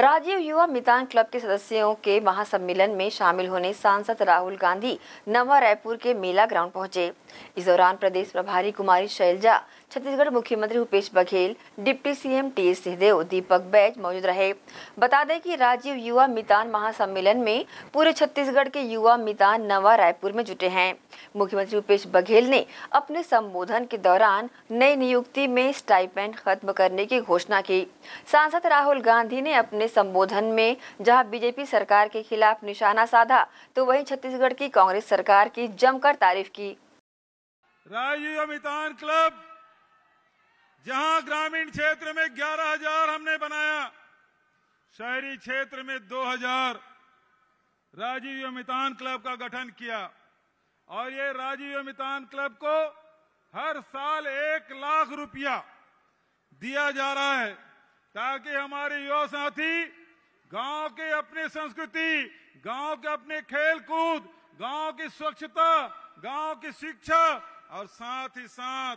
राजीव युवा मितान क्लब के सदस्यों के महासम्मेलन में शामिल होने सांसद राहुल गांधी नवा रायपुर के मेला ग्राउंड पहुंचे इस दौरान प्रदेश प्रभारी कुमारी शैलजा छत्तीसगढ़ मुख्यमंत्री Bhupesh Baghel deputy CM T S Singhdeo Deepak Baij मौजूद रहे बता दें कि राजीव युवा मितान महासम्मेलन में पूरे छत्तीसगढ़ के युवा मितान नवा रायपुर में जुटे हैं मुख्यमंत्री भूपेश बघेल ने अपने संबोधन के दौरान नई नियुक्ति में स्टाइपेंड खत्म करने की घोषणा की सांसद राहुल गांधी ने अपने संबोधन में जहां बीजेपी सरकार के खिलाफ निशाना साधा तो वहीं छत्तीसगढ़ की कांग्रेस सरकार की जमकर तारीफ की राजीव अमितान क्लब जहां ग्रामीण क्षेत्र में हजार हमने बनाया शहरी क्षेत्र में 2000 राजीव मितान क्लब का गठन किया और ये राजीव मितान क्लब को हर साल एक लाख रुपया दिया जा रहा है ताकि हमारे युवा साथी गांव के अपने संस्कृति गांव के अपने खेल कूद गांव की स्वच्छता गांव की शिक्षा और साथ ही साथ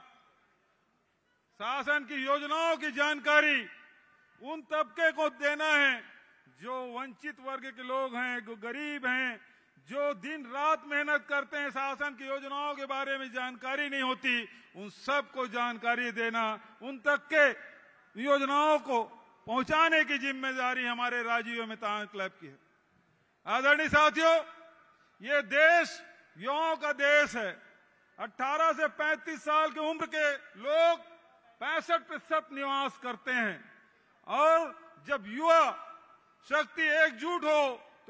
शासन की योजनाओं की जानकारी उन तबके को देना है जो वंचित वर्ग के लोग हैं जो गरीब हैं जो दिन रात मेहनत करते हैं शासन की योजनाओं के बारे में जानकारी नहीं होती उन सबको जानकारी देना उन तक के योजनाओं को पहुंचाने की जिम्मेदारी हमारे राजीव अमिताभ क्लब की है आदरणीय साथियों ये देश युवाओं का देश है 18 से 35 साल की उम्र के लोग पैंसठ प्रतिशत निवास करते हैं और जब युवा शक्ति एकजुट हो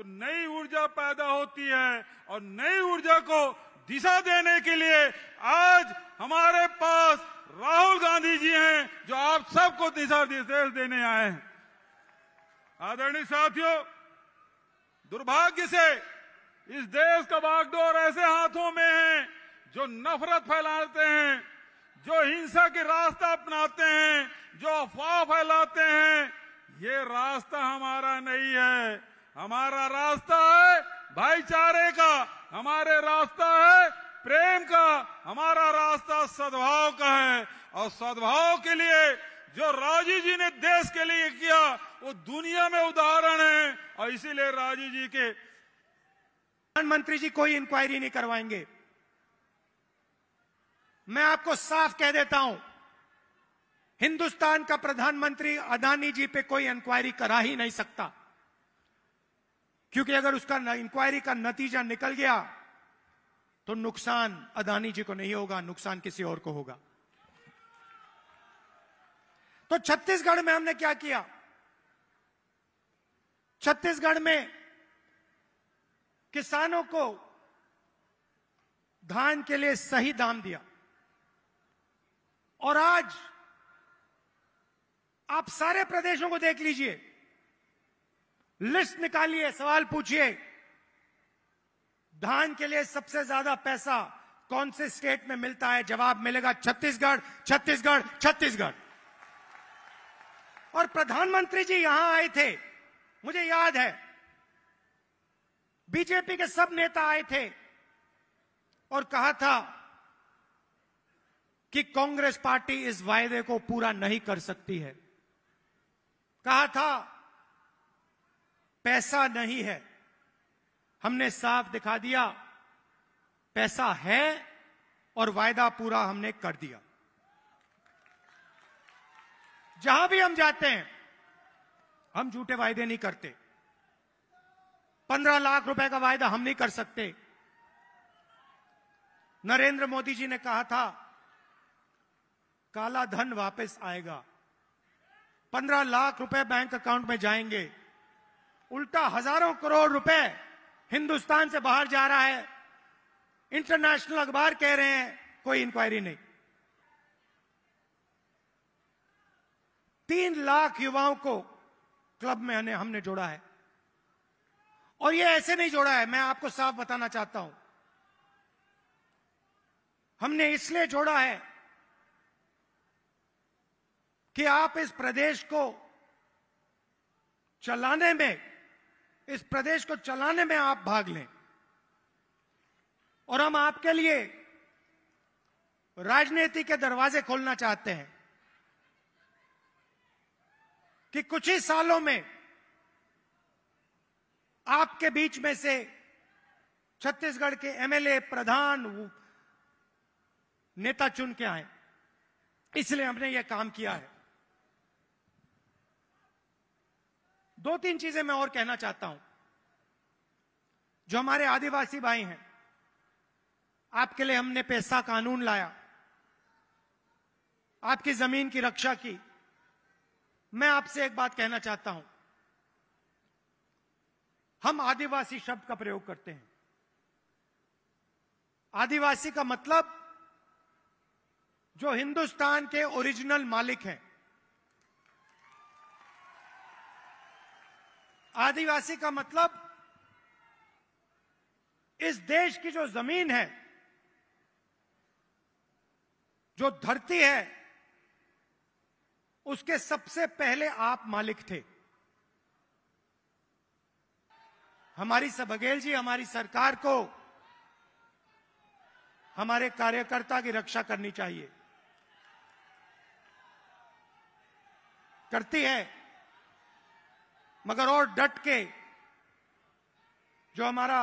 तो नई ऊर्जा पैदा होती है और नई ऊर्जा को दिशा देने के लिए आज हमारे पास राहुल गांधी जी हैं जो आप सबको दिशा निर्देश देने आए हैं आदरणीय साथियों दुर्भाग्य से इस देश का बागडोर ऐसे हाथों में है जो नफरत फैलाते हैं जो हिंसा के रास्ता अपनाते हैं जो अफवाह फैलाते हैं ये रास्ता हमारा नहीं है हमारा रास्ता है भाईचारे का हमारे रास्ता है प्रेम का हमारा रास्ता सद्भाव का है और सद्भाव के लिए जो राजी जी ने देश के लिए किया वो दुनिया में उदाहरण है और इसीलिए राजी जी के प्रधानमंत्री जी कोई इंक्वायरी नहीं करवाएंगे मैं आपको साफ कह देता हूं हिंदुस्तान का प्रधानमंत्री अदानी जी पे कोई इंक्वायरी करा ही नहीं सकता क्योंकि अगर उसका इंक्वायरी का नतीजा निकल गया तो नुकसान अदानी जी को नहीं होगा नुकसान किसी और को होगा तो छत्तीसगढ़ में हमने क्या किया छत्तीसगढ़ में किसानों को धान के लिए सही दाम दिया और आज आप सारे प्रदेशों को देख लीजिए लिस्ट निकालिए सवाल पूछिए धान के लिए सबसे ज्यादा पैसा कौन से स्टेट में मिलता है जवाब मिलेगा छत्तीसगढ़ छत्तीसगढ़ छत्तीसगढ़ और प्रधानमंत्री जी यहां आए थे मुझे याद है बीजेपी के सब नेता आए थे और कहा था कि कांग्रेस पार्टी इस वायदे को पूरा नहीं कर सकती है कहा था पैसा नहीं है हमने साफ दिखा दिया पैसा है और वायदा पूरा हमने कर दिया जहां भी हम जाते हैं हम झूठे वायदे नहीं करते पंद्रह लाख रुपए का वायदा हम नहीं कर सकते नरेंद्र मोदी जी ने कहा था काला धन वापस आएगा पंद्रह लाख रुपए बैंक अकाउंट में जाएंगे उल्टा हजारों करोड़ रुपए हिंदुस्तान से बाहर जा रहा है इंटरनेशनल अखबार कह रहे हैं कोई इंक्वायरी नहीं तीन लाख युवाओं को क्लब में हमने हमने जोड़ा है और ये ऐसे नहीं जोड़ा है मैं आपको साफ बताना चाहता हूं हमने इसलिए जोड़ा है कि आप इस प्रदेश को चलाने में इस प्रदेश को चलाने में आप भाग लें और हम आपके लिए राजनीति के दरवाजे खोलना चाहते हैं कि कुछ ही सालों में आपके बीच में से छत्तीसगढ़ के एमएलए प्रधान नेता चुन के आए इसलिए हमने यह काम किया है दो तीन चीजें मैं और कहना चाहता हूं जो हमारे आदिवासी भाई हैं आपके लिए हमने पैसा कानून लाया आपकी जमीन की रक्षा की मैं आपसे एक बात कहना चाहता हूं हम आदिवासी शब्द का प्रयोग करते हैं आदिवासी का मतलब जो हिंदुस्तान के ओरिजिनल मालिक हैं आदिवासी का मतलब इस देश की जो जमीन है जो धरती है उसके सबसे पहले आप मालिक थे हमारी सब बघेल जी हमारी सरकार को हमारे कार्यकर्ता की रक्षा करनी चाहिए करती है मगर और डट के जो हमारा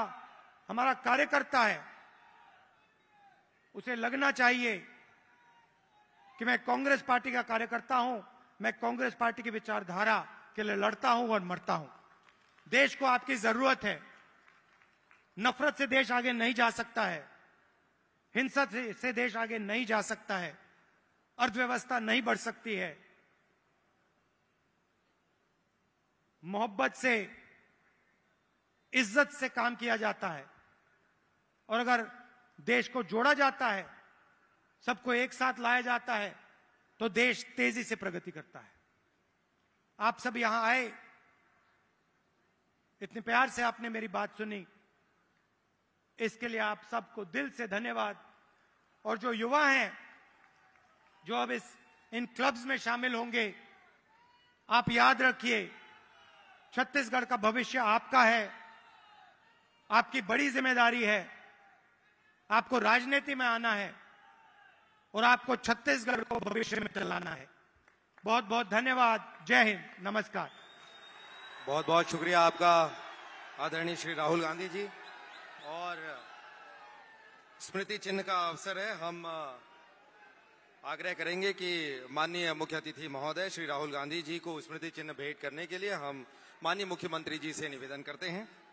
हमारा कार्यकर्ता है उसे लगना चाहिए कि मैं कांग्रेस पार्टी का कार्यकर्ता हूं मैं कांग्रेस पार्टी की विचारधारा के लिए लड़ता हूं और मरता हूं देश को आपकी जरूरत है नफरत से देश आगे नहीं जा सकता है हिंसा से देश आगे नहीं जा सकता है अर्थव्यवस्था नहीं बढ़ सकती है मोहब्बत से इज्जत से काम किया जाता है और अगर देश को जोड़ा जाता है सबको एक साथ लाया जाता है तो देश तेजी से प्रगति करता है आप सब यहां आए इतने प्यार से आपने मेरी बात सुनी इसके लिए आप सबको दिल से धन्यवाद और जो युवा हैं जो अब इस इन क्लब्स में शामिल होंगे आप याद रखिए छत्तीसगढ़ का भविष्य आपका है आपकी बड़ी जिम्मेदारी है आपको राजनीति में आना है और आपको छत्तीसगढ़ को भविष्य में चलाना है बहुत बहुत धन्यवाद जय हिंद नमस्कार बहुत बहुत शुक्रिया आपका आदरणीय श्री राहुल गांधी जी और स्मृति चिन्ह का अवसर है हम आग्रह करेंगे कि माननीय मुख्य अतिथि महोदय श्री राहुल गांधी जी को स्मृति चिन्ह भेंट करने के लिए हम माननीय मुख्यमंत्री जी से निवेदन करते हैं